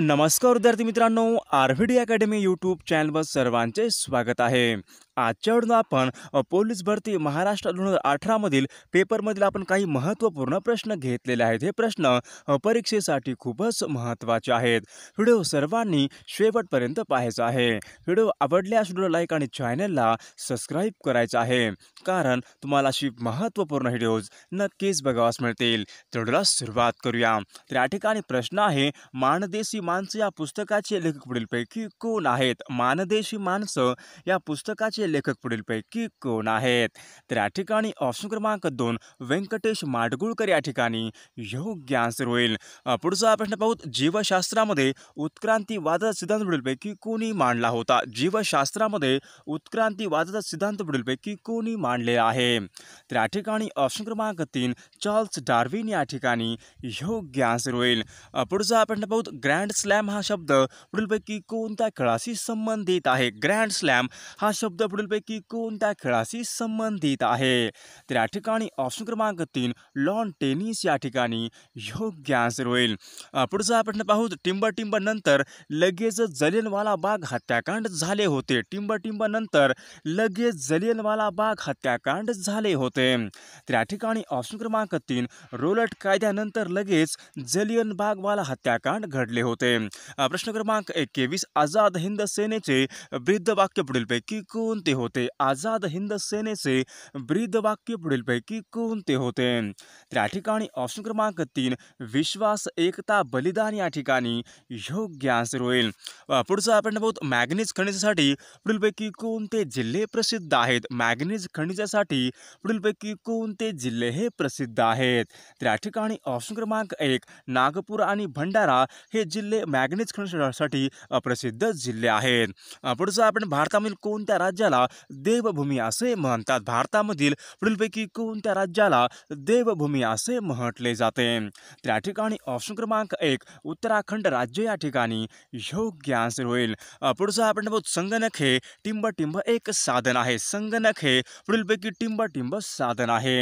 नमस्कार विद्यार्थी मित्रांनो R V D academy YouTube चॅनलवर सर्वांचे स्वागत आहे आजच्या वेळेला आपण पोलीस भरती महाराष्ट्र दोन हजार अठरामधील पेपरमधील आपण काही महत्त्वपूर्ण प्रश्न घेतलेले आहेत हे प्रश्न परीक्षेसाठी खूपच महत्त्वाचे आहेत व्हिडिओ सर्वांनी शेवटपर्यंत पाहायचा आहे व्हिडिओ आवडल्यास व्हिडिओ लाईक आणि चॅनलला सबस्क्राईब करायचं आहे कारण तुम्हाला अशी महत्त्वपूर्ण व्हिडिओज नक्कीच बघावास मिळतील तेवढ्याला सुरुवात करूया तर या ठिकाणी प्रश्न आहे मानदेशी माणसं या पुस्तकाचे लेखक पुढीलपैकी कोण आहेत मानदेशी माणसं या पुस्तकाचे लेखक पुढीलपैकी कोण आहेत तर या ठिकाणी ऑप्शन क्रमांक दोन व्यंकटेश माडगुळकर या ठिकाणी योग्य आन्सर होईल पुढचा प्रश्न पाहू जीवशास्त्रामध्ये उत्क्रांतीवादाचा सिद्धांत पुढीलपैकी कोणी मांडला होता जीवशास्त्रामध्ये उत्क्रांतीवादाचा सिद्धांत पुढीलपैकी कोणी मांडलेला आहे तर या ठिकाणी ऑप्शन क्रमांक तीन चार्ल्स डार्विन या ठिकाणी योग्य आन्सर होईल पुढचा प्रश्न पाहू ग्रँड ग्रँड स्लॅम हा शब्द पुढीलपैकी कोणत्या खेळाशी संबंधित आहे ग्रँड स्लॅम हा शब्द पुढीलपैकी कोणत्या खेळाशी संबंधित आहे तर या ठिकाणी ऑप्शन क्रमांक तीन लॉन टेनिस या ठिकाणी योग्य आन्सर होईल पुढचा प्रश्न पाहू टिंबर टिंबर नंतर लगेच जलियनवाला बाग हत्याकांड झाले होते टिंबर टिंबर नंतर लगेच जलियनवाला बाग हत्याकांड झाले होते तर या ठिकाणी ऑप्शन क्रमांक तीन रोलट कायद्यानंतर लगेच जलियन बागवाला हत्याकांड घडले होते होते प्रश्न क्रमांक एकवीस आझाद हिंद सेनेचे ब्रीदवाक्य पैकी को होते आझाद हिंद सेनेचे ब्रीदवाक्य पुढीलपैकी कोणते होते तर या ठिकाणी ऑप्शन क्रमांक तीन विश्वास एकता बलिदान या योग्य आन्सर होईल बहुत मॅग्नेज खनिजासाठी पुढीलपैकी कोणते जिल्हे प्रसिद्ध है मॅग्नेज खनिजा पैकी को जिल्हे प्रसिद्ध है तर ठिकाणी ऑप्शन क्रमांक एक नागपुर भंडारा हे जिल्हे जिल्हे मॅग्नेज प्रसिद्ध जिल्हे आहेत पुढचा आपण राज्याला देवभूमी असे म्हणतात भारतामधील पुढीलपैकी राज्याला देवभूमी असे ऑप्शन क्रमांक एक उत्तराखंड राज्य या योग्य आन्सर होईल संगणक हे टिंब टिंब एक साधन आहे संगणक हे पुढीलपैकी टिंब टिंब साधन आहे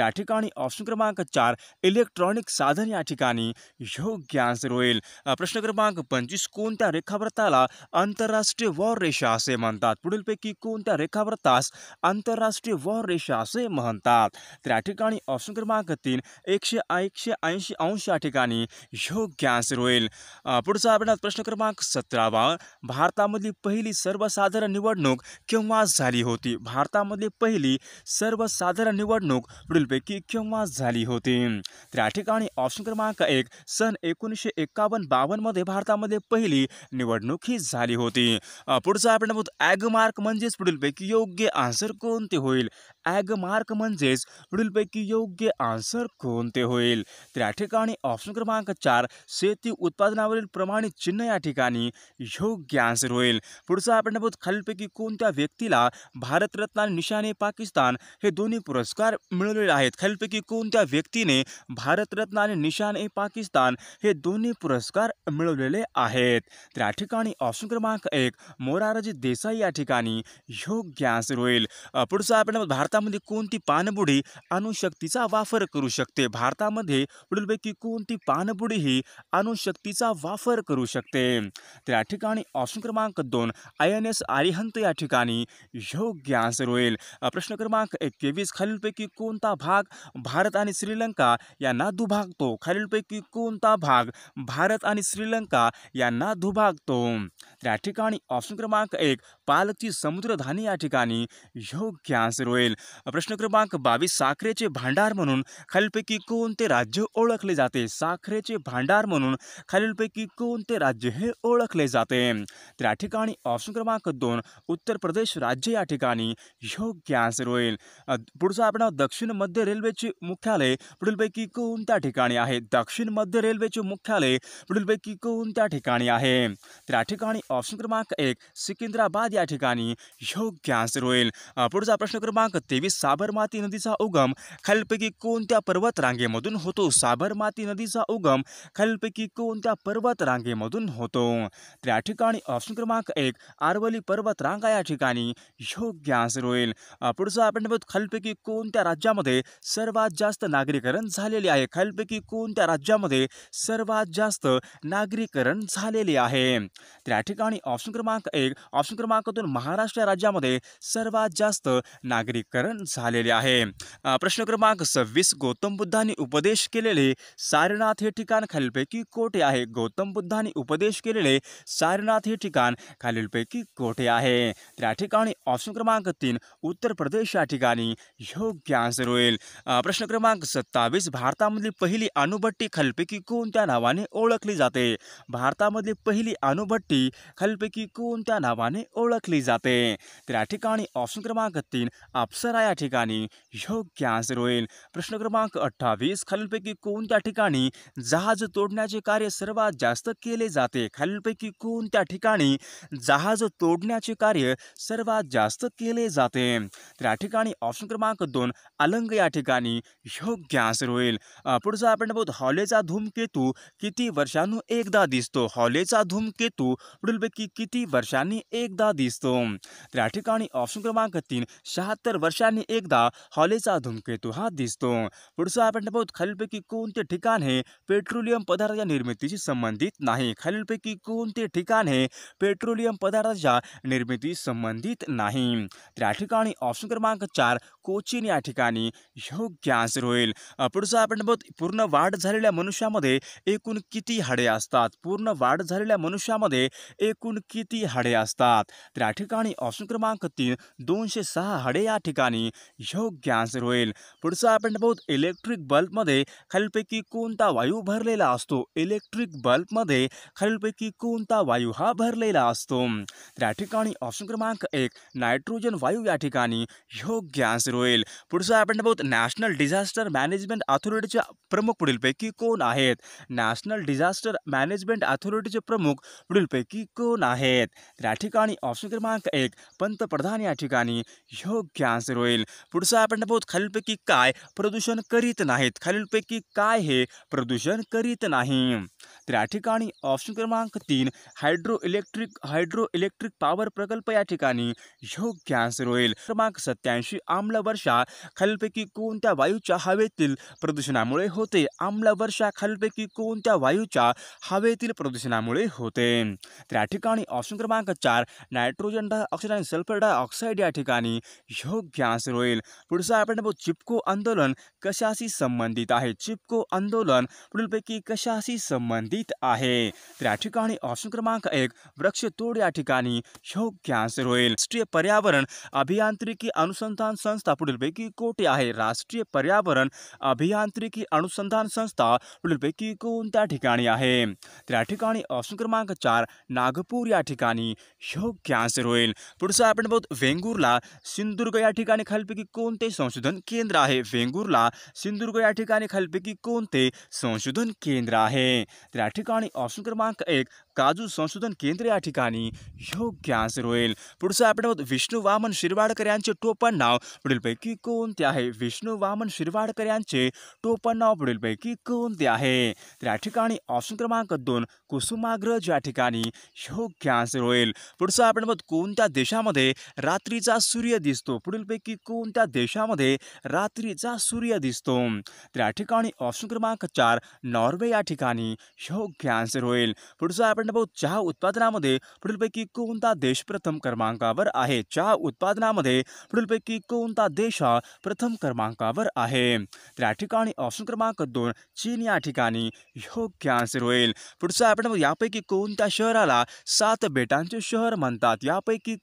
ऑप्शन क्रमांक चार इलेक्ट्रॉनिक साधन या ठिकाणी योग्य आन्सर होईल प्रश्न क्रमांक पंचवीस कोणत्या रेखाव्रताला आंतरराष्ट्रीय वॉर रेषा असे म्हणतात पुढीलपैकी कोणत्या रेखाव्रतास आंतरराष्ट्रीय वॉर रेषा असे म्हणतात तर या ठिकाणी ऑप्शन क्रमांक तीन एकशे एकशे ऐंशी अंश या ठिकाणी योग्य आन्सर होईल पुढचा आपण प्रश्न क्रमांक सतरावा भारतामधली पहिली सर्वसाधारण निवडणूक केव्हा झाली होती भारतामधली पहिली सर्वसाधारण निवडणूक पुढीलपैकी केव्हा झाली होती तर या ठिकाणी ऑप्शन क्रमांक एक सन एकोणीसशे बा बावन्नमध्ये भारतामध्ये पहिली निवडणूक ही झाली होती पुढचा आपण आहोत योग्य आंसर कोणते होईल ॲग मार्क म्हणजेच पुढीलपैकी योग्य आन्सर कोणते होईल तर या ठिकाणी ऑप्शन क्रमांक चार शेती उत्पादनावरील प्रमाणित चिन्ह या ठिकाणी योग्य आन्सर होईल पुढचं आपण नमूद खालीलपैकी कोणत्या व्यक्तीला भारतरत्न निशाने पाकिस्तान हे दोन्ही पुरस्कार मिळवलेले आहेत खालीलपैकी कोणत्या व्यक्तीने भारतरत्न आणि निशान ए पाकिस्तान हे दोन्ही पुरस्कार मिळवलेले आहेत तर या ठिकाणी ऑप्शन क्रमांक एक मोरारजी देसाई या ठिकाणी योग्य आन्सर होईल पुढचं आपण भारतात भारतामध्ये कोणती पानबुडी अणुशक्तीचा वापर करू शकते भारतामध्ये पुढीलपैकी कोणती पानबुडी ही अणुशक्तीचा वापर करू शकते तर या ठिकाणी ऑप्शन क्रमांक दोन आय एन एस आरिहंत या ठिकाणी योग्य आन्सर होईल प्रश्न क्रमांक एकवीस खालीलपैकी कोणता भाग भारत आणि श्रीलंका यांना दुभागतो खालीलपैकी कोणता भाग भारत आणि श्रीलंका यांना दुभागतो त्या ठिकाणी ऑप्शन क्रमांक एक पालकची समुद्रधानी या ठिकाणी योग्य आन्सर होईल प्रश्न क्रमांक बावीस साखरेचे भांडार म्हणून खालीलपैकी कोणते राज्य ओळखले जाते साखरेचे भांडार म्हणून खालीलपैकी कोणते राज्य हे ओळखले जाते तर या ठिकाणी ऑप्शन क्रमांक दोन उत्तर प्रदेश राज्य या ठिकाणी योग्य आन्सर होईल पुढचा आपण दक्षिण मध्य रेल्वेचे मुख्यालय पुढीलपैकी कोणत्या ठिकाणी आहे दक्षिण मध्य रेल्वेचे मुख्यालय पुढीलपैकी कोणत्या ठिकाणी आहे तर या ठिकाणी ऑप्शन क्रमांक एक सिकिंद्राबाद या ठिकाणी योग्य आन्सर होईल पुढचा प्रश्न क्रमांक ते तेवीस साबरमाती नदीचा उगम खालपैकी कोणत्या पर्वत रांगेमधून होतो साबरमाती नदीचा उगम खालपैकी कोणत्या पर्वत रांगेमधून होतो तर या ठिकाणी ऑप्शन क्रमांक एक आरवली पर्वत रांगा या ठिकाणी योग्य आन्सर होईल पुढचं आपण खालपैकी कोणत्या राज्यामध्ये सर्वात जास्त नागरीकरण झालेले आहे खालपैकी कोणत्या राज्यामध्ये सर्वात जास्त नागरीकरण झालेले आहे त्या ठिकाणी ऑप्शन क्रमांक एक ऑप्शन क्रमांक दोन महाराष्ट्र राज्यामध्ये सर्वात जास्त नागरिक निराकरण है प्रश्न क्रमांक सवीस गौतम बुद्धा ने उपदेश के लिए सारनाथ ये ठिकाण खालपैकी कोठे आहे गौतम ने उपदेश के लिए सारनाथ ये ठिकाण खालपैकी कोठे आहे ऑप्शन क्रमांक तीन उत्तर प्रदेश या ठिकाणी योग्य आंसर हो प्रश्न क्रमांक सत्तावीस भारतामधली पहली अणुभट्टी खालीलपैकी कोणत्या नावाने ओळखली जाते भारतामधली पहली अणुभट्टी खालपैकी को नवाने ओखली जते ऑप्शन क्रमांक तीन आपस उत्तर आहे या ठिकाणी योग्य आन्सर होईल प्रश्न क्रमांक अठ्ठावीस खालीलपैकी कोणत्या ठिकाणी जहाज तोडण्याचे कार्य सर्वात जास्त केले जाते खालीलपैकी कोणत्या ठिकाणी जहाज तोडण्याचे कार्य सर्वात जास्त केले जाते तर या ठिकाणी ऑप्शन क्रमांक दोन अलंग या ठिकाणी योग्य आन्सर होईल पुढचा आपण बघतो हॉलेचा धूमकेतू किती वर्षांनी एकदा दिसतो हॉलेचा धूमकेतू पुढीलपैकी किती वर्षांनी एकदा दिसतो तर या ठिकाणी ऑप्शन क्रमांक तीन शहात्तर वर्ष वर्षाने एकदा हॉलेचा धूमकेतू हा दिसतो पुढचा आपण बघू खालीलपैकी कोणते ठिकाण हे पेट्रोलियम पदार्थाच्या निर्मितीशी संबंधित नाही खालीलपैकी कोणते ठिकाण हे पेट्रोलियम पदार्थाच्या निर्मितीशी संबंधित नाही त्या ठिकाणी ऑप्शन क्रमांक चार कोचिन यठिका ठिकाणी योग्य आन्सर होईल पुढचा आपण बघ पूर्ण वाढ झालेल्या एकूण किती हाडे असतात पूर्ण वाढ झालेल्या मनुष्यामध्ये एकूण किती हाडे असतात तर या ठिकाणी ऑप्शन क्रमांक तीन दोनशे सहा हाडे या ठिकाणी योग्य आन्सर होईल पुढचा आपण बघू इलेक्ट्रिक बल्बमध्ये खालीलपैकी कोणता वायू भरलेला असतो इलेक्ट्रिक बल्बमध्ये खालीलपैकी कोणता वायू हा भर असतो ऑप्शन क्रमांक एक नाइट्रोजन वायू या ठिकाणी योग्य आन्सर होईल पुढचं आपण बघूत नॅशनल डिझास्टर मॅनेजमेंट अथॉरिटीच्या प्रमुख पुढीलपैकी कोण आहेत नॅशनल डिझास्टर मॅनेजमेंट अथॉरिटीचे प्रमुख पुढीलपैकी कोण आहेत या ठिकाणी ऑप्शन क्रमांक एक पंतप्रधान या ठिकाणी योग्य आन्सर होईल पुढचं आपण बघूत खालीलपैकी काय प्रदूषण करीत नाहीत खालीलपैकी काय हे प्रदूषण करीत नाही त्या या ठिकाणी ऑप्शन क्रमांक तीन hydro electric hydro electric power प्रकल्प या ठिकाणी योग्य आन्सर होईल क्रमांक सत्याऐंशी आम्ल वर्षा खालपैकी को वायु हवे प्रदूषण होते आम्ल वर्षा खालपैकी को वायु हवे प्रदूषण होते ऑप्शन क्रमांक चार नाइट्रोजन डाइऑक्साइड आणि सल्फर डाइऑक्साइड या ठिकाणी योग्य आन्सर होईल चिपको आंदोलन कशाशी संबंधित है चिपको आंदोलन पुढीलपैकी कशाशी संबंधित है ऑप्शन क्रमांक एक वृक्ष तोड़ या ठिकाणी योग्य आन्सर होईल राष्ट्रीय पर्यावरण अभियांत्रिकी अनुसंधान संस्था पुडुलबेकी कोटे आहे राष्ट्रीय पर्यावरण अभियांत्रिकी अनुसंधान संस्था पुडुलबेकी को त्या ठिकाणी आहे त्या ऑप्शन क्रमांक चार नागपुर या ठिकाणी योग्य आंसर होल पुढ़ अपने बहुत वेंगुर्ला सिंधुदुर्ग या ठिकाणी खालपैकी को संशोधन केन्द्र है वेंगुर्ला सिंधुदुर्ग या ठिकाणी खालपैकी को संशोधन केन्द्र है त्या ठिकाणी ऑप्शन क्रमांक एक काजू संशोधन केंद्र या ठिकाणी योग्य आन्सर होईल पुढचं आपण विष्णू वामन शिरवाडकर यांचे टोपण नाव पुढीलपैकी कोणते आहे विष्णू वामन शिरवाडकर यांचे टोपण नाव पुढीलपैकी कोणते आहे तर या ठिकाणी ऑप्शन क्रमांक दोन कुसुमाग्रज या ठिकाणी योग्य आन्सर होईल पुढचं आपण बघतो कोणत्या देशामध्ये रात्रीचा सूर्य दिसतो पुढीलपैकी कोणत्या देशामध्ये रात्रीचा सूर्य दिसतो त्या ठिकाणी ऑप्शन क्रमांक चार नॉर्वे या ठिकाणी योग्य आन्सर होईल पुढचं आपण कारण भाऊ चहा उत्पादनामध्ये पुढीलपैकी कोणता देश प्रथम क्रमांकावर आहे चहा उत्पादनामध्ये पुढीलपैकी कोणता देश हा प्रथम क्रमांकावर आहे ऑप्शन क्रमांक दोन चीन या योग्य आन्सर होईल पुढचा शहराला सात बेटांचे शहर म्हणतात यापैकी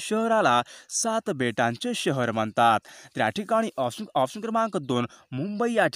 शहराला सात बेटांचे शहर म्हणतात ऑप्शन क्रमांक दोन मुंबई या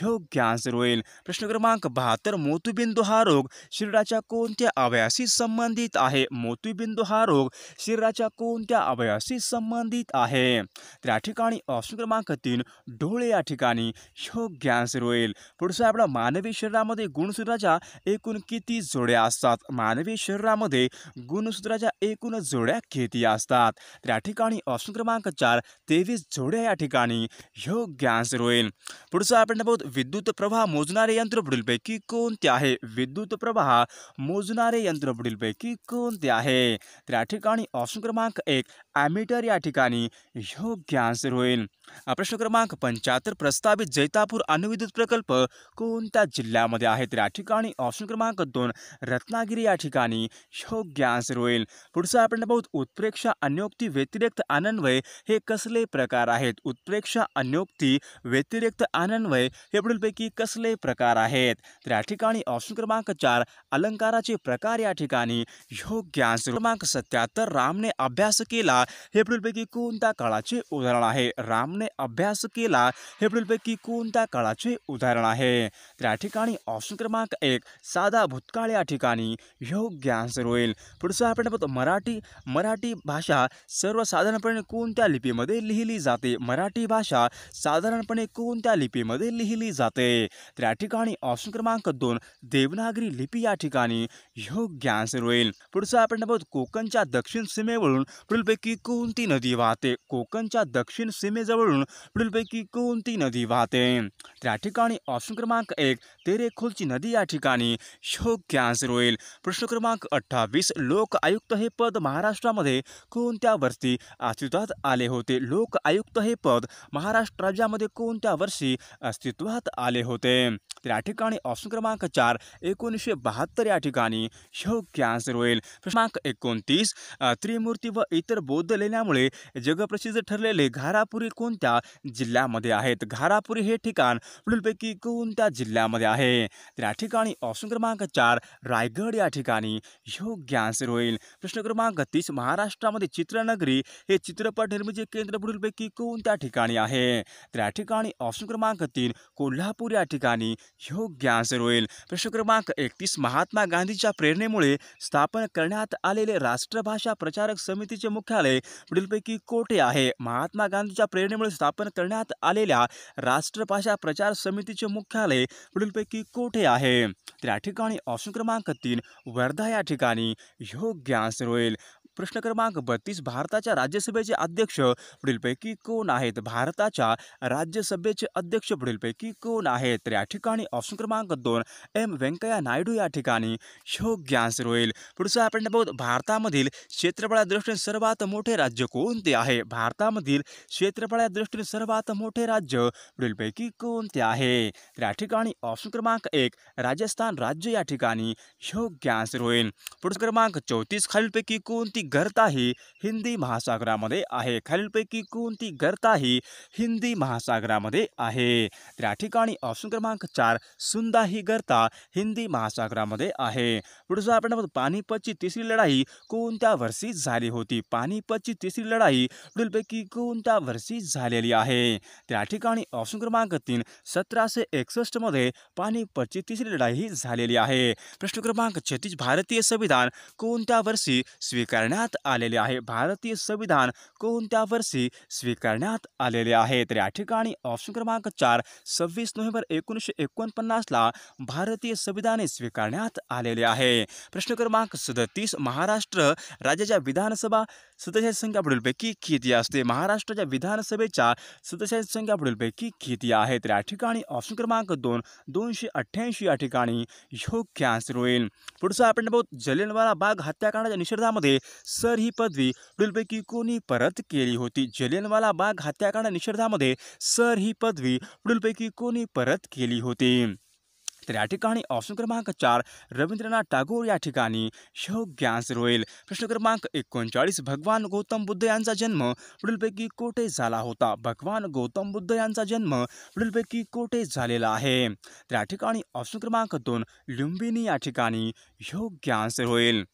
योग्य आन्सर होईल प्रश्न क्रमांक बहत्तर मोतीबिंदू हा रोग शरीराच्या कोणत्या अवयाशी संबंधित आहे मोतीबिंदू हा रोग शरीराच्या कोणत्या अवयाशी संबंधित आहे त्या ठिकाणी ऑप्शन क्रमांक तीन डोळे या ठिकाणी योग्य आन्सर होईल पुढचं आपल्या मानवी शरीरामध्ये गुणसूत्राच्या एकूण किती जोड्या असतात मानवी शरीरामध्ये गुणसूत्राच्या एकूण जोड्या किती असतात त्या ठिकाणी ऑप्शन क्रमांक चार तेवीस जोड्या या ठिकाणी योग्य आन्सर होईल पुढचं आपण विद्युत प्रवाह मोजणारे यंत्र पुढीलपैकी कोणते आहे विद्युत प्रवाह मोजणारे यंत्र पुढीलपैकी कोणते आहे त्या ठिकाणी ऑप्शन क्रमांक एक ॲमिटर या ठिकाणी योग्य आन्सर होईल प्रश्न क्रमांक पंच्याहत्तर प्रस्तावित जैतापूर अणुविद्युत प्रकल्प कोणत्या जिल्ह्यामध्ये आहेत या ठिकाणी ऑप्शन क्रमांक दोन रत्नागिरी या ठिकाणी योग्य आन्सर होईल पुढचा आपण बहुत उत्प्रेक्षा अन्योक्ती व्यतिरिक्त अनन्वय हे कसले प्रकार आहेत उत्प्रेक्षा अन्योक्ती व्यतिरिक्त अनन्वय हे पुढीलपैकी कसले प्रकार आहेत तर या ठिकाणी ऑप्शन क्रमांक चार अलंकाराचे प्रकार या ठिकाणी योग्य आन्सर क्रमांक सत्याहत्तर रामने अभ्यास केला हे पुढीलपैकी कोणत्या काळाचे उदाहरण आहे रामने अभ्यास केला हे पुढीलपैकी कोणत्या काळाचे उदाहरण आहे त्या ठिकाणी ऑप्शन क्रमांक एक साधा भूतकाळ या ठिकाणी योग्य आन्सर होईल पुढचं आपण बघतो मराठी मराठी भाषा सर्वसाधारणपणे कोणत्या लिपीमध्ये लिहिली जाते मराठी भाषा साधारणपणे कोणत्या लिपीमध्ये लिहिली जाते त्या ठिकाणी ऑप्शन क्रमांक दोन देवनागरी लिपी या ठिकाणी योग्य आन्सर होईल पुढचं आपण बघतो कोकणच्या दक्षिण सीमेवरून पुढीलपैकी को नदी वहते कोकणच्या दक्षिण सीमेजवळून पुढीलपैकी कोणती नदी वाहते ऑप्शन क्रमांक एक तेरेखोलची नदी या योग्य आन्सर होईल प्रश्न क्रमांक अठ्ठावीस लोक आयुक्त हे पद महाराष्ट्रामध्ये कोणत्या वर्षी अस्तित्वात आले होते लोक आयुक्त हे पद महाराष्ट्र राज्यामध्ये कोणत्या वर्षी अस्तित्वात आले होते ऑप्शन क्रमांक चार एकोणीसशे बहत्तर या ठिकाणी योग्य आन्सर होईल क्रमांक एकोणतीस त्रिमूर्ती व इतर बोध बदलल्यामुळे जगप्रसिद्ध ठरलेले घारापुरी कोणत्या जिल्ह्यामध्ये घारापुरी ठिकाण पुढीलपैकी कोणत्या जिल्ह्यामध्ये आहे ऑप्शन क्रमांक चार रायगढ़ या ठिकाणी योग्य आन्सर होईल प्रश्न क्रमांक तीस महाराष्ट्रामध्ये चित्रनगरी चित्रपट निर्मिती केंद्र पुढीलपैकी कोणत्या ठिकाणी ऑप्शन क्रमांक तीन कोलहापुर या ठिकाणी योग्य आन्सर होईल प्रश्न क्रमांक एकतीस महात्मा गांधीच्या प्रेरणेमुळे स्थापन करण्यात राष्ट्रभाषा प्रचारक समितीचे मुख्यालय कार्यालय पुढीलपैकी कोठे आहे महात्मा गांधीच्या प्रेरणेमुळे स्थापन करण्यात आलेल्या राष्ट्रभाषा प्रचार समितीचे मुख्यालय पुढीलपैकी कोठे आहे तर ठिकाणी ऑप्शन क्रमांक तीन वर्धा या ठिकाणी योग्य आन्सर होईल प्रश्न क्रमांक बत्तीस भारता राज्यसभेचे अध्यक्ष पुढीलपैकी कोण आहेत भारताच्या अध्यक्ष पुढीलपैकी को आहेत तर या ऑप्शन क्रमांक दोन एम व्यंकय्या नायडू या ठिकाणी योग्य आन्सर होईल पुढचा आपण बघू भारतामधील मोठे राज्य को आहे भारतामधील क्षेत्रफळा दृष्टीने सर्वात मोठे राज्य पुढीलपैकी को आहे ऑप्शन क्रमांक एक राजस्थान राज्य या ठिकाणी योग्य आन्सर होईल क्रमांक चौतीस खालपैकी कोणती गर्ता ही हिंदी महासागरा महासागरामध्ये आहे खालीलपैकी कोणती गर्ताही हिंदी महासागरा आहे त्या ऑप्शन क्रमांक चार सुंदा ही गर्ता हिंदी महासागरा आहे पुढचा आपण पानिपतची तिसरी लढाई कोणत्या वर्षी झाली होती पानिपतची तिसरी लढाई पुढीलपैकी कोणत्या वर्षी झालेली आहे ऑप्शन क्रमांक तीन सत्रहशे सतराशे पानीपत पानिपतची तीसरी लड़ाई ही है प्रश्न क्रमांक छत्तीस भारतीय संविधान कोणत्या वर्षी स्वीकारण्यात भारतीय संविधान कोणत्या वर्षी स्वीकार आलेले ऑप्शन क्रमांक चार सव्वीस नोव्हेंबर एकोणीसशे भारतीय संविधाने स्वीकारण्यात प्रश्न क्रमांक सदतीस महाराष्ट्र राज्याच्या विधानसभा सदस्य संख्या पुढीलपैकी किती असते महाराष्ट्राच्या विधानसभेच्या संख्या पुढीलपैकी किती ऑप्शन क्रमांक दोन दोनशे अठ्ठ्याऐंशी ठिकाणी योग्य आंसर होईल पुढचा आपण जलियनवाला बाग हत्याकांडाच्या निषेधामध्ये सर ही पदवी पुढीलपैकी कोणी परत केली होती जलियनवाला बाग हत्याकांड निषेधामध्ये सर ही पदवी पुढीलपैकी कोणी परत केली होती तर या ठिकाणी ऑप्शन क्रमांक चार रवींद्रनाथ टागोर या ठिकाणी योग्यांश रोईल प्रश्न क्रमांक एकोणचाळीस भगवान गौतम बुद्ध यांचा जन्म पुढीलपैकी कोठे झाला होता भगवान गौतम बुद्ध यांचा जन्म पुढीलपैकी कोठे झालेला आहे तर या ठिकाणी ऑप्शन क्रमांक दोन लुंबिनी या ठिकाणी योग्यांश रोईल